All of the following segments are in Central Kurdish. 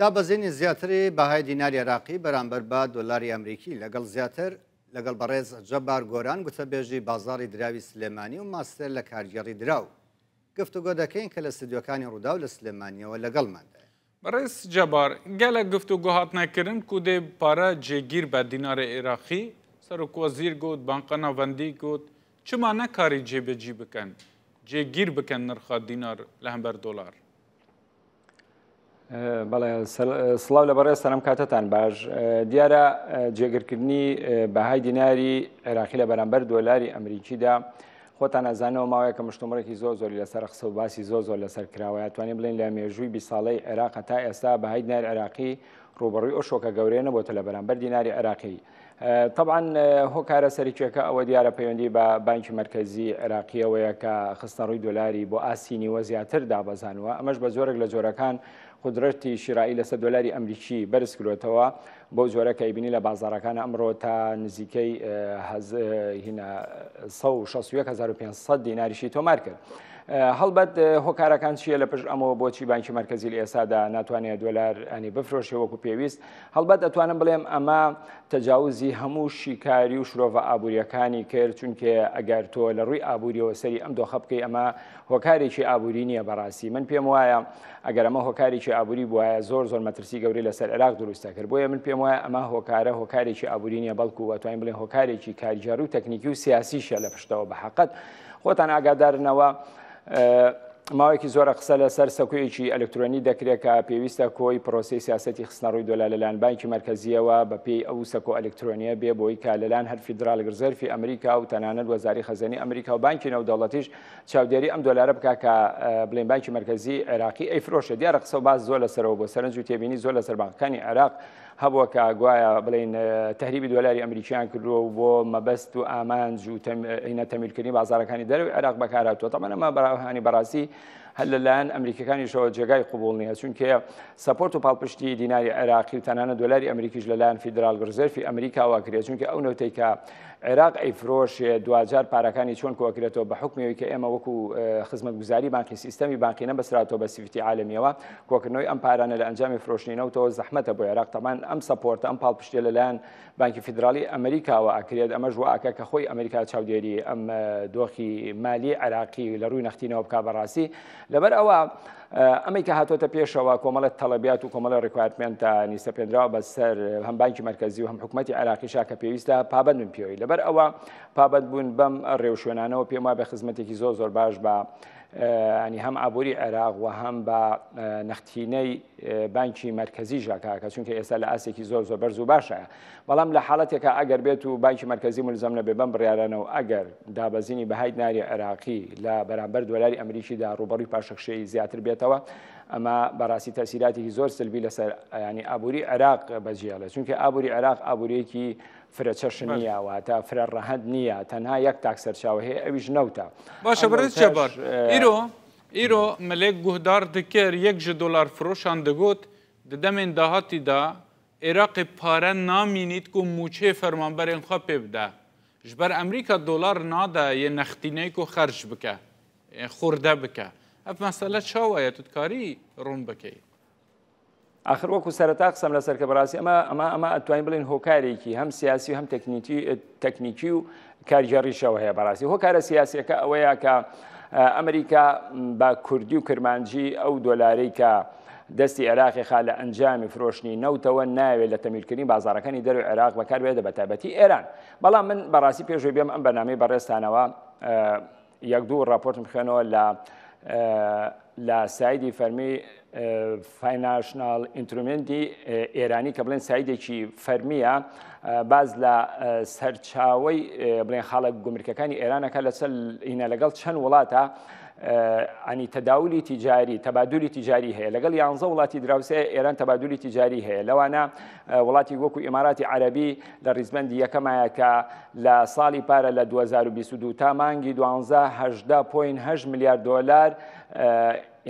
دا بەزێنی زیاتری بەهای دیناری عراقی بەرامبەر بە دۆلاری ئەمریکی لەگەڵ زیاتر لەگەڵ بەڕێز جەبار گۆران گوتەبێژی بازاری دراوی سلێمانی و ماستر لە کارگەڕی دراو گفتوگۆ دەکەین کە لە سیدیەکانی ڕوودا و لە سلێمانیەوە لەگەڵماندا بەڕێز جەبار گەلە گفت و گۆهات نەکردن کودێ پارە جێگیر بە دینارە عێراقی سەر کۆزیر گوت بانقەناڤەندی گوت چما نەکاری جێبەجی بکەن جێگیر بکەن نرخە دینار لە هەمبەر دۆلار بەڵێ سڵاو لە بەڕێ سەرم کاتتان باش دیارە جێگرکردنی بەهای دیناری عێراقی لە بەرامبەر دۆلاری ئەمریکیدا خۆتان ئەزانەوە ماوەیەکە مشتمەرەی زۆ زۆری لەسەر قسە و باسی زۆ زۆر لەسەر کراوە توانین بڵین لە مێژووی بی ساڵی عێراق تا ئێستا بەهای دینار عێراقی ڕوبڕی ئۆشۆکە گەورێنە بۆتە لە بەرامبەر دیناری عێراقی طبعا هۆکارە سەرچێکە ئەوە دیارە پەیوەندی بە بانکی مرکزی عراقیەوەیە کە خستە ڕووی دۆلاری بۆ ئاسینی وە زیاتر دابەزانوە ئەمەش بە زۆرێک لە جۆرەکان قدرەتی شیرایی لەسەر دۆلاری ئەمریکی بەرز کرۆتەوە بۆ جۆرەکەی بینی لە بازارەکان ئەمڕۆ تا نزیکەی 1600 دیناریشی تۆمار کرد. هەڵبەت هۆکارەکان چییە لە پشت ئەمەوە بۆچی بانکی مرکزی لە ئێستادا ناتوانێت دۆلار ئەنی بفرۆشیەوەکو پێویست هەڵبەت ئەتوانم بڵێم ئەمە تەجاوزی هەموو شیکاری و شرۆڤە ئابوووریەکانی کرد چونکە ئەگەر تۆ لە ڕووی ئابوووریەوە سەری ئەم دۆخە بکەی ئەمە هۆکارێکی ئابووری نییە بەڕاستی من پێم وایە ئەگەر ئەمە هۆکارێکی ئابووری بواە زۆر زۆر مەترسی گەوری لەسەر عراق دروستە کرد بۆیە من پێم وایە ئەمە هۆکارە هۆکارێکی ئابووری نیە بەڵکو وتوانین بڵێن هۆکارێکی کاریجار و تەکنیکی و سیاسیشە لە پشتەوە بەحقت خۆتان ئاگادارنەوە ماوەیەکی زۆرە قسە لەسەر سەکوێکی ئەلکترۆنی دەکرێت کە پێویستە کۆی پرۆسی سیاستی خستنەڕووی دۆلا لەلایەن بانکی مرکزیەوە بە پێی ئەو سەکۆ ئەلکترۆنیە بێ بۆی کە لەلایەن هەر فیدرال گرزەرفی ئەمریکا و تەنانەت وەزاری خەزانی ئەمریکا و بانکی نەودەوڵەتیش چاودێری ئەم دۆلارە بک کە بڵێن بانکی مرکزی عراقی ئەیفرۆشە دیارە قسە باز زۆر لەسەرەوە بۆ سەرنج و تێبینی زۆر لە سەربانەکانی عراق هەبووە کە گوایە بڵین تحریبی دۆلاری ئەمریکیان کردووە بۆ مەبەست و ئامانج و هینە تەمیلکردنی بازارەکانی دەرەوە عراق بەکاراتوە تەمەەمە بەراوهانی بەڕاستی هەل لەلایەن ئەمریکەکانیشەوە جێگای قوبول نیە چونکە سپۆرت و پاڵپشتی دیناری عێراقی و تەنانە دۆلاری ئەمریکیش لەلایەن فیدرال گرزەرفی ئەمریکا واکرێت چونکە ئەو نوتێککە عێراق ئەیفرۆشێ دوجار پارەکانی چۆن کۆکرێتەوە بە حکمەوەی کە ئێمە وەکو خزمەت گوزاری بانکی سیستەمی بانکی نەبسراتەوە بە سیفتی عالمیەوە کۆکردنەوەی ئەم پارانە لە ئەنجامی فرۆشتنەوەتەوە زەحمەتە بۆ عێراق تەمان ئەم سپۆرتە ئەم پاڵپشتێ لەلایەن بانکی فیدرالی ئەمریکاوە ئاکرێت ئەمە ژواکە کە خۆی ئەمریکا چاودێری ئەم دۆخی مالی عراقی لە ڕووی نختینەوە بک بەڕاستی لەبەر ئەوە ئەمەی کە هاتۆتە پێشەوە کۆمەڵەت تەڵەبیات و کۆمەڵە ڕکوارتمنتە نیستە پێنراوە بەسەر هەم بانکی مرکزی و هەم حکوومەتتی عراقیشا کە پێویستە پابند من پێوەی لەبەر ئەوە پابند بوون بەم ڕێوشێنانەوە پێم وابێ خزمەتێکی زۆر زۆر باش بە ئەنی هەم ئابووری عێراق و هەم بە نەختینەی بانکی مرکزی ژاکە چونکە ئێستا لە ئاسێکی زۆر زۆر بەرز و باشە بەڵام لە حالڵاتێکە ئەگەر بێت و بانکی مرکزی ملزم لە بێبم بڕیارانەوە ئەگەر دابەزینی بەهای ناری عێراقی لە بەرامبەر دۆلاری ئەمریکیدا ڕوبڕی پاشەخشەی زیاتر بێتەوە ئەمە بەڕاستی تەسیراتێکی زۆر سلبی لەسەر ینی ئابووری عێراق بەجیالە چونکە ئابووری عێراق ئابوورەیەکی فرە چەش نییە واتە فرە ڕەهند نییە تەنها یەک تاکسەرچاو هەیە ئەویش نەوتە باشە برز چێبەر ئیرۆ ئیرۆ ملێک گوهدار دکر یەک ژە دلار فرۆشان دەگوت دەمێن داهاتیدا عێراقی پارە نامینیت و موچێ فەرمانبەرێن خوا پێ بدە ji ber Emerîka dolar nada yê nextîneyk û xerj bike, xurde bike. Ev mesele çawa ye tutkarî rûn bike. آخر وەکو سەرتا قسەم لەسەر کە بەڕاستی ئەمە ئەمە ئەمە ئەتوانین بڵین هۆکارێکی هەم سیاسی هەم تەکنیکی و کارژێڕیشەوە هەیە بەڕاستی هۆکارە سیاسەکە ئەوەیە کە ئەمریکا با کوردی و کرمانجی ئەو دۆلارەی کە دەستی عێراقی خا لە ئەنجامی فرۆشتنی نەوتەوە ناوێت لە تەمیلکردنی بازارەکانی دەرو عێراق بەکاربێتە بە تایبەتی ئێران بەڵام من بەڕاستی پێشوی بێم ئەم بەنامەی بەڕێستانەوە یەک دوو ڕاپۆرتم خوێنەوە لە لە سایدی فەرمی فیناشنال ئینترومنتی ئێرانی کە بڵێن سایدێکی فەرمیە eh, باز لە eh, سەرچاوی eh, بڵێن خاڵە گومرکەکانی ئێرانەکە لەسەر هینە لەگەڵ چەند وڵاتە ئەنی تەداولی تیجاری تەبادولی تیجاری هەیە لەگەڵ یانزە وڵاتی دراوسێ ئێران تەبادولی تیجاری هەیە لەوانە وڵاتی وەکو ئماراتی عەربی لە ریزبندی یەکەمایەکە لە ساڵی پارە لە 2022 تا مانگی 12 پوین 8 میلیارد دلار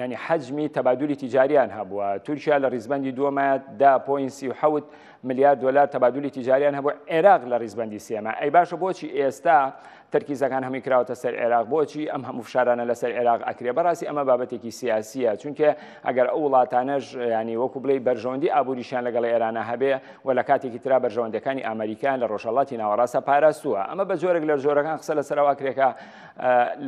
يعني حەجمی تبادل تیجاریان هەبووە تورکیا لە ریزبندی دووەمایەت دا بوينسي وحوت میلیارد دلار تەبادولی تیجاریان هەبوو عێراق لە ریزبندی سێمە ئەی باشە بۆچی ئێستا تەرکیزەکان هەمی کراوەتە سەر عێراق بۆچی ئەم هەموو فشارانە لەسەر عێراق ئەکرێ بەڕاستی ئەمە بابەتێکی سیاسیە چونکە ئەگەر ئەو وڵاتانەش ینی وەکو بڵی بەرژۆندی ئابوووریشیان لەگەڵ ئێرانە هەبێ و لە کاتێکی تررا بەرژەوەندەکانی ئەمریکان لە ڕۆژەڵاتی ناوەڕاستە پاراستووە ئەمە بە جۆرەك لە جۆرەکان قسە لە سەرەوە کرێکە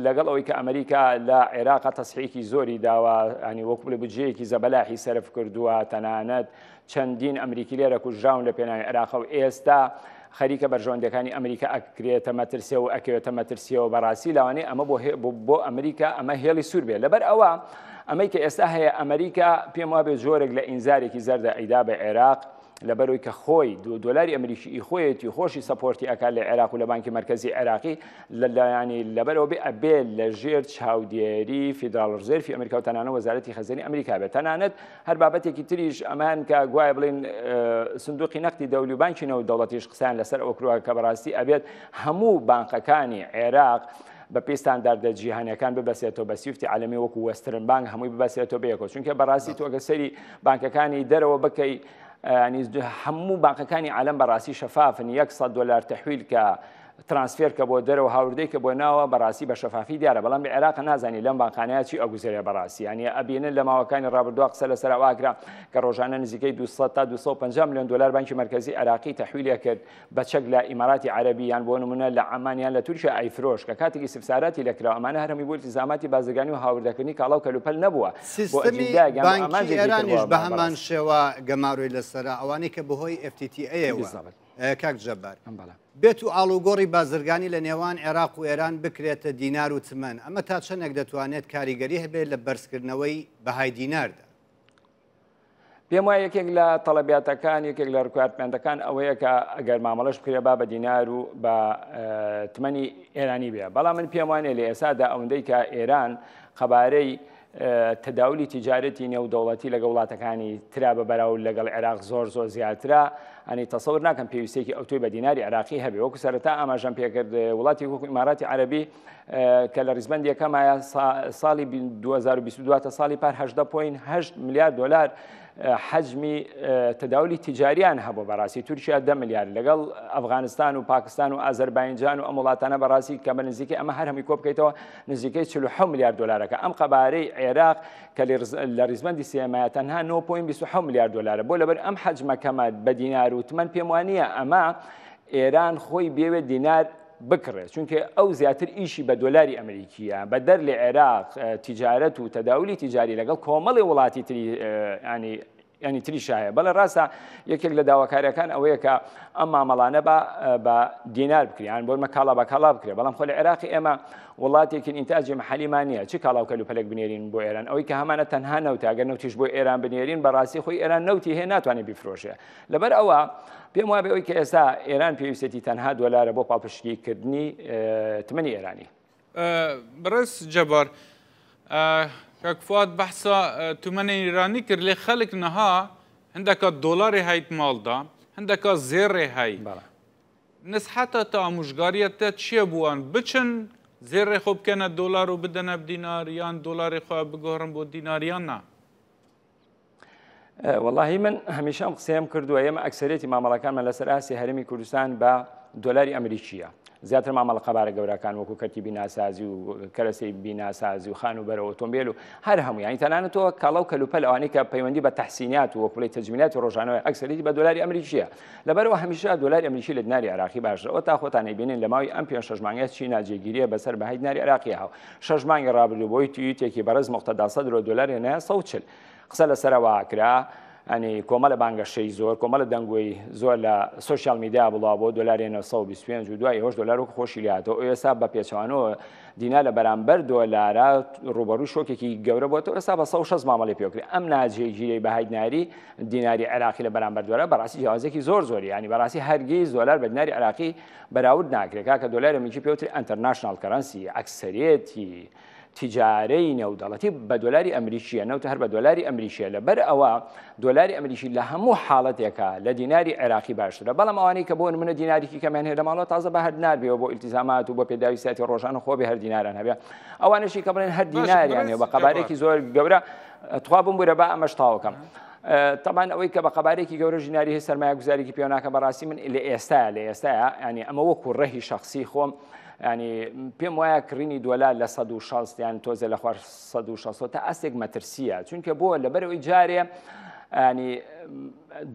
لەگەڵ ئەوەی کە ئەمریکا لە عێراق تەسحیکی زۆری داوە ئەنی وەکو لە بجەیەکی زەبەلاحی سرف کردووە تەنانەت چەندین ئەمریکی لێرە کوژراون لە پێناوی عراق و ئێستا خەریکە بەرژۆندەکانی ئەمریکا ئەکرێتە مەترسیە و ئەکەوێتە مەترسیەوە بەڕاستی لاوانەیە ئەمە بۆ بۆ ئەمریکا ئەمە هێڵی سوور بێ لەبەر ئەوە ئەمەی کە ئێستا هەیە ئەمریکا پێم وابێ زۆرێک لە ئینزارێکی زەردە ئەیدا بە عێراق لە بەرەوەی کە خۆی دو دلاری ئەمریکی خۆیەتی خۆشی سپۆرتی ئەکا لە عێراق و لە بانکی مرکزی عێراقی لەلایانی لەبەرەوە بێ ئەبێ لە ژێر چاودێری فیدراال ڕزێرفی ئەمریکا و تەنانە وەزارەتی خەزانی ئەمریکا بێت تەنانەت هەر بابەتێکی تریش ئەمان کە گوایە بڵین سندوقی نقتی دەولی بانکینەوە دەوڵەتیش قسان لەسەر ئۆکرووە کە بەڕاستی ئەبێت هەموو بانقەکانی عێراق. بە پێستانداردە جیهانەکان ببەسێتەوە بە سیفتی عالمی وەکو وەسترن بانک هەمووی ببەسێتەوە بەیەکەوە چونکە بەڕاستی تۆگە سەری بانکەکانی دەرەوە بکەی آه، يعني هەموو باقەکانی عالم بەڕاستی شەفافن یەک يقصد ولا تحويل ك ترانسفێر کە بۆ دەرەوە هاوردەی کە بۆ ناوە بەڕاستی بە شەفافی دیارە بەڵام لە عێراق نازانی لەم بانخانەیە چی ئەگوزارێ بەڕاستی ینی ئەبینن لە ماوەکانی ڕابردووە قسە لە سەرواگرا کە ڕۆژانە نزیکەی 200 تا 250 میلیۆن دلار بانکی مرکزی عراقی تحویلە کرد بەچەک لە ئیماراتی عربی یان بۆ نمونە لە عمانیان لە تووشە ئایفرۆش کە کاتێکی سفساراتی لەکرا ئەمانە هەرمی بۆ زاماتی بازرگانی و هاوردەکردنی کاڵاو کەلوپەل نبووە بە هەمان شێوە گەماڕۆی لەسرە ئەوانەی کە بەهۆی FTTA کاک جەبار بێت و ئالوگۆڕی بازرگانی لە نێوان عێراق و ئێران بکرێتە دینار و چمەن ئەمە تا چەندێک دەتوانێت کاریگەری هەبێت لە بەرزکردنەوەی بەهای دیناردا پێم وایە یەکێک لە تەلەبیاتەکان یەکێک لە ڕکواتمێنندەکان ئەوەیە کە ئەگەر مامەڵش بکرێ با بە دینار و بە تمەنی ئێرانی بێ بەڵام من پێم وانێ لە ئێسادا ئەوەندەی کە ئێران خەبارەی تەداولی تیجارەتی نێودەوڵەتی لەگە وڵاتەکانی ترا بە بەراو لەگەڵ عێراق زۆر زۆر زیاترا ئەنی تەسەور ناکەم پێویستێکی ئەو توی بە دیناری عراقی هەبێ وەکو سەرتا ئاماژەم پێکرد وڵاتی وەکو ئماراتی عربی کە لە ریزبند یەکەمایە ساڵی 2022 تا ساڵی پارهدا پوین 8 میلیارد دلار حەجمی تەداولی تجاریان هەبوو بەڕاستی تورکیا دە ملیار لەگەڵ ئەفغانستان و پاکستان و ئازربایجان و ئەم وڵاتانە بەڕاستی کە بە نزیکی ئەمە هەر هەمی کۆ بکەیتەوە نزیکەی 4 میلیارد دلارەکە ئەم قەبارەی عێراق کە لە ریزمەندی سێمایە تەنها 9.26 میلیارد دلارە بۆ لەبەر ئەم حەجمەکەمە بە دینار و تمەن پێم وانە ئەمە ئێران خۆی بێوێت دینار بکڕێت چونکە ئەو زیاتر ئیشی بە دۆلاری ئەمریکیە بە دەر لە عێراق تیجارەت و تەداولی تیجاری لەگەڵ کۆمەڵی وڵاتی تری ینی ینی تریشایە بەڵە ڕاستە یەکێک لە داواکاریەکان ئەوەیە کە ئەم مامەڵانە بە دینار بکریان بۆمە کاڵا بە کاڵا بکرێ بەڵام خۆل عێراقی ئێمە وڵاتێکن ئینتاجی محەلیمانە چی کاڵاوکە و پەلک بنێرین بۆ ئێران ئەوەی کە هەمانە تەنها نەوتاگە نوتیش بۆ ئێران بنێرین بەڕاستی خۆی ئێران نوتی هەیە ناتوانێت بیفرۆشێ لەبەر ئەوە پێم وابێ ئەوی کە ئێستا ئێران پێویستێتی تەنها دۆلارە بۆ پاپشتیکردنی تمەنی ئێرانی. بەڕێز جەبار. كاك فؤاد بحثا اه، تمن ايراني كر لي خلق نها عندك الدولار هاي دا عندك زير هاي نسحتا تا مشغاريه تا تشيبوان بچن زير خوب كان الدولار وبدنا بدينار يان دولار خو بقهرم بو دينار يانا اه، والله من همیشه هم قسم کردو ایم اکثریت معاملات من لسر آسیا هرمی کردستان با دۆلاری ئەمریکیە زیاتر مامەڵ قەبارە گەورەکان وەکو کەتیبی ناسازی و کەرەسی بیناسازی و خان و بەرە ئۆتۆمبیل و هەر هەمویانی تەنانەتەوە کاڵاو کەلوپەل ئەوانەی کە پەیوەندی بە تەحسینات و وەکوڵی تەجمیلات ڕۆژانەوە ئەکسەریتی بە دۆلاری ئەمریکیە لەبەرەوە هەمیشە دۆلاری ئەمریکی لە دناری عراقی باشەوە تا خۆتان بینین لە ماوی ئەم پێ شەژمانگە چی ناجێگیریە بەسەر بەهای دناری عراقی هاو شەژمانگە ڕابلوبۆی تویتێکی بەرز مختدا سەد دۆلاری نایە سەوچل. قسە لەسەرەوەکرا ئەنی کۆمەلە بانگەشەی زۆر کۆمەلە دەنگۆی زۆر لە سوسیال میدیا بڵاو بۆ دلاری 1920 و دوای هۆش دلار و خۆشی لاتەوە ئێستا بە پێچوانەوە دینا لە بەرامبەر دۆلارە ڕوبەرو شۆکێکی گەورە بۆ تۆ ئێستا بە 16 مامەڵی پێکری ئەم ناجێ گیرەی بەهیدناری دیناری عراقی لە بەرامبەر دوۆرە بەڕاستی جیازێکی زۆر زۆری ینی بەڕاستی هەرگیز دۆلار بە دیناری عراقی بەراورد ناکرێکا کە دۆلار میکی پێوتری ئەتەرناشنال کەرەنسی ئەکسەرێتی. تجارەی نێودەڵەتی بە دۆلاری ئەمریکیە نەوتە هەر بە دۆلاری ئەمریکیە لەبەر ئەوە دۆلاری ئەمریکی لە هەموو حاڵەتێکە لە دیناری عێراقی باشترە بەڵام ئەوانەی کە بۆ منە دیناریکی کەمان هێ لە ماڵەوە تازە بە هەر ناربێەوە بۆ ئیلتیزامات و بۆ پێداوی ساتی ڕۆژان خۆبێ هەر دیناران هەبێ ئەوانشی کە بڵێن هەر دیناریان هێ بە قەبارێکی زۆر گەورە تخوا بم بورە بە ئەمەش تاوەکەم. تەمان ئەوەی کە بە قەبارێکی گەورە ژیناری هەیە سەرمایە گوزاریی پێناکە بەڕاستی من لە ئێستا لە ئێستا ینی ئەمە وەکو ڕەهی شخصی خۆم. ینی پێم وایە کڕینی دوۆلا لە 1600یان تۆزە لە خوار 1600 تا ئەسێک مەترسیە چونکە بۆ لەبەرەوەی جارێ ینی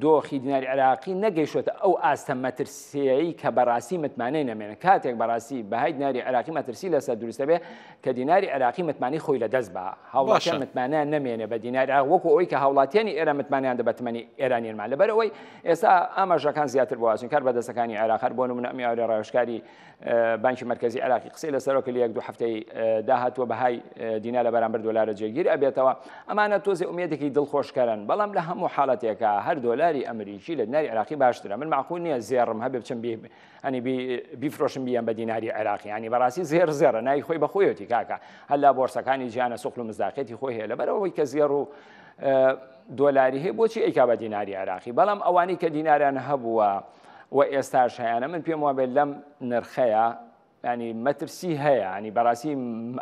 دۆخی دیناری عراقی نەگەیشتە ئەو ئاستە مەترسیایی کە بەڕاستی متمانەی نامێنە کاتێک بەڕاستی بەهای دیناری عراقی مەترسی لەسەر دروستە بێ کە دیناری عراقی متمانی خۆی لە دەست بە هاوڵاتیان متمانە نامێنێ بە دیناری وەکو ئەوی کە هاوڵاتیانی ئێرە متمانیان دە بەتمەنی ئێرانیرمان لەبەر ئەوەی ئێستا ئاماژەکان زیاتر بوازن کار بەدەستەکانی عراقەر بۆ نمونە ئەمیاری ڕایشکاری اه، بانکی مرکزی عراقی قسەی لەسەرۆکە لە یەک دو هەفتەی اه، داهاتوە بەهای اه، دینا لە بەرامبەر دلارە جێگیر ئەبێتەوە ئەمانە تۆزی ئومێدێکی دڵخۆشکەرن بەڵام لە هەموو حالڵاتێک کاتێکە هەر دۆلاری ئەمریکی لە دیناری عراقی باشترە من معقول نییە زێڕم هەبێ بچم ئەنی بیفرۆشم بیان بە دیناری عراقی ینی بەڕاستی زێر زێرە نای خۆی بەخۆیەتی کاکە هەلا بۆرسەکانی گیانە سوخل و مزداقێتی خۆی هەیە لەبەرەوەی کە زێر و دۆلاری هەیە بۆچی ئەیکا بە دیناری عراقی بەڵام ئەوانی کە دیناریان هەبووە و ئێستاش هیانە من پێم وابێت لەم نرخەیە ینی مەترسی هەیە يعني براسي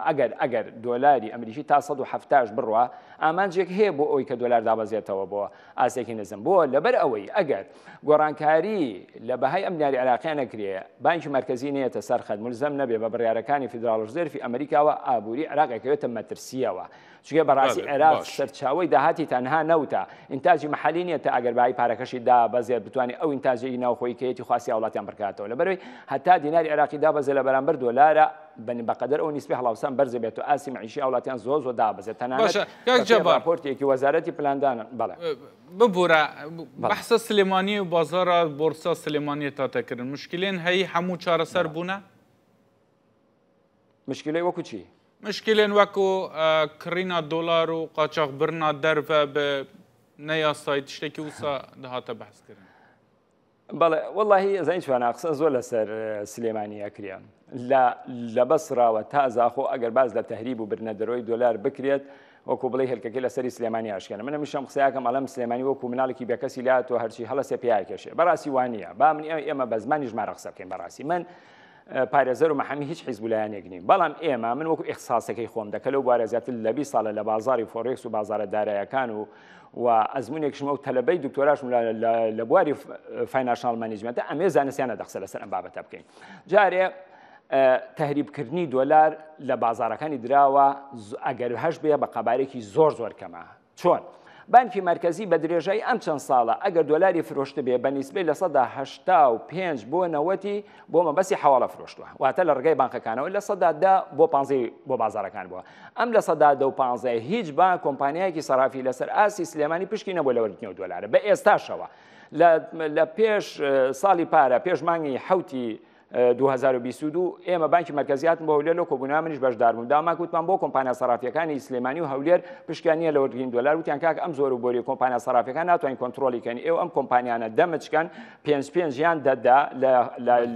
ئەگەر ئەگەر دولاري امريكي تا 1970 بڕوە ئامانجێک هەیە بۆ ئەوی کە دۆلار دابەزێتەوە بو ئاسێکی نزم بۆ لەبەر ئەوەی ئەگەر گۆڕانکاری لە بەهای ئەمنیاری عراقیان نەکرێ بانکی مرکزی في سەر خەدمولزەم نەبێ بە بڕیارەکانی فیدراڵش زێرفی ئەمریکاوە ئابووری عراقێکەوێتە مەترسیەوە چگە بەڕاستی عێراق سەرچاوی داهاتی تەنها نەوتە ئینتاجی محلی نیە تا ئەگەر بای پارەکەشی دا بەزێت بتوانانی ئەو ئینتاجی ناوخۆی کەیەتی خواسی وڵاتیان بکاتەوە لەبەرەوەی حتى دينار عراقی دابەزە لە بەر بەرامبەر دۆلارە بن بەقدر ئەو نیسبی هەڵاوسان بەرزە بێت و ئاسی معیشی ئەوڵاتیان زۆ زۆ دابزێت تەنانەتپۆرتێکی وەزارەتی پلاندانن بەڵێ ببوورە بەحسە سلێمانی و بازارە بۆرسا سلێمانی تاتەکردن مشکلێن هەیە هەموو چارەسەر بوونە مشکلی وەکو چی؟ مشکلێن وەکو کڕینا دۆلار و قاچاق برنا دەرە بە نەیاسایی تشتێکی وسا دەهاتە بەحسکردن. بەڵێ وەڵی ئەزای چواناقسە زۆر لەسەر سلێمانیا کریان لە بەسراوە تازاخۆ ئەگەر باز لە تەهریب و برنەدەرۆی دۆلار بکرێت وەکو بڵی هەلکەکە لە سەری سلێمانی ئاشکێنە منە میشم قسەیەکەم ئەلم سلێمانی وەکو منالێکی بەکەسی لاتەوە هەرچی هەڵە سێ پیاکێشێ بەڕاستی وانە با من ئێمە بە زمانی ژمارە قسە بکەین بەڕاستی من پارێزەر و مەحەمی هیچ حیزبولایەنێک نین بەڵام ئێمە من وەکو ئیخساسەکەی خۆم دەکە لەو بارە زیاتر لە 20 ساڵە لە بازاری فۆرێکس و بازارە دارایەکان و و ئەزمونێکشمە و تەلبەی دکتۆراشم لە بواری فینناشال مانیجمنتە ئەمێ زانستیانە دەخسە لەسەر ئەم بابەتە بکەین جارێ تهریبکردنی دۆلار لە بازارەکانی دراوە ئەگەر هەش بێ بە قەبارێکی زۆر زۆر کەمە چۆن؟ بانکی مرکزی بە درێژای ئەم چەند ساڵە ئەگەر دۆلاری فرۆشت بێ بەنیسبەی لە سەدا هشتا و پێنج بۆ نەوەتی بۆ مەبەسی حواڵە فرۆشتووە واتە لە ڕگەی بانکەکانەوە لە سەدادا بۆ پانزی بۆ بازارەکان بووە ئەم لە سەدادا و پانزە هیچ با کۆمپانیایەکی سەرافی لەسەر ئاسی سلێمانی پشکی نەبوو لەوەرکننی و دۆلارە بە ئێستاشەوە لە پێش ساڵی پارە پێشمانگی حوتی 2022 ئێمە بانکی مرکزیات بۆ هەولێر لە کۆبوونا منیش بەشداربووم داماکوتمان بۆ کۆمپانیا سەرافیەکانی سلێمانی و هەولێر پشکانیە لە وەرگین دلار وتیان کاک ئەم زۆر بۆری کۆمپانیا سەرافەکان ناتوانین کۆنتترۆلیکەن ئێوە ئەم کۆمپانیانە دەمەچکەن پێنج پێنجیان دەدا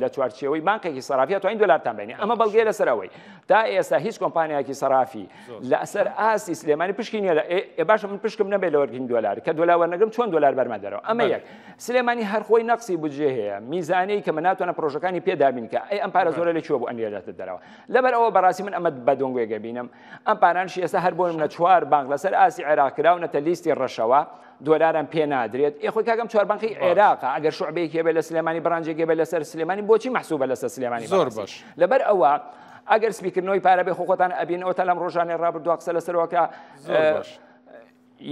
لە چوارچەوەی بانکێکی سەرافیە توانین دلارتان بینی ئەمە بەڵگەی لەسەرەوەی تا ئێستا هیچ کۆمپانیاکی سەرافی لەسەر ئاسی سلێمانی پشکی نیە لە باش من پشکم نەبێت لە وەرگین دلار کە دلارەرنەگەم چۆن دلار بەرمەدەرەوە ئەمە یەک سلێمانی هەرخۆی نەقسی بجێ هەیە میزانەی کە من ناتوانە پرۆژەکانی پێدابین کە ئەی ئەم پارە زۆرە لە چوە بۆ ئەنیێتە دەرەوە لەبەر ئەوە بەڕاستی من ئەمە بە دۆنگێگە بینم ئەم پارانشی ئێستا هەر بۆ منە چوار بانک لەسەر ئاسی عێراکراونەتە لیستی ڕەشەوە دۆلاران پێ نادرێت ئێخۆی کاگەم چواربانقی عێراق ئەگەر شعبەیەکێ بە لە سلێمانی بڕنجێکێ بە لەسەر سلێمانی بۆچی مەحسوبە لەسەر سلێمانی زۆر باش لەبەر ئەوە ئەگەر سپیکردنەوەی پارە بێ خۆتان ئەبین ئەوتە لەم ڕۆژانێ ڕابردو قسە لە سەرۆکە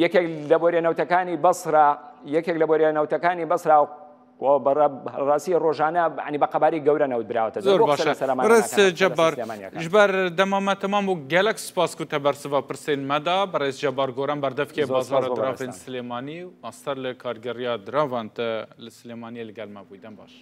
یەکێک لە بۆریە نەوتەکانی بەسرا یەکێک لە بۆریە نەوتەکانی بەسرا و ڕاستی ڕۆژانە عنی بە قەباری گەورە نەودراوتە زۆر باشڕست جەبار ژبەر دەمامە تەمام و گەلک سپاس و تەبەرسەوە پرسین مەدا بەڕێز جەبار گۆران بەردەفکێ بازارە درافین سلێمانی و ماستەر لە کارگەڕیا دراوانتە لە سلێمانی لەگەلمە بوویدەم باش.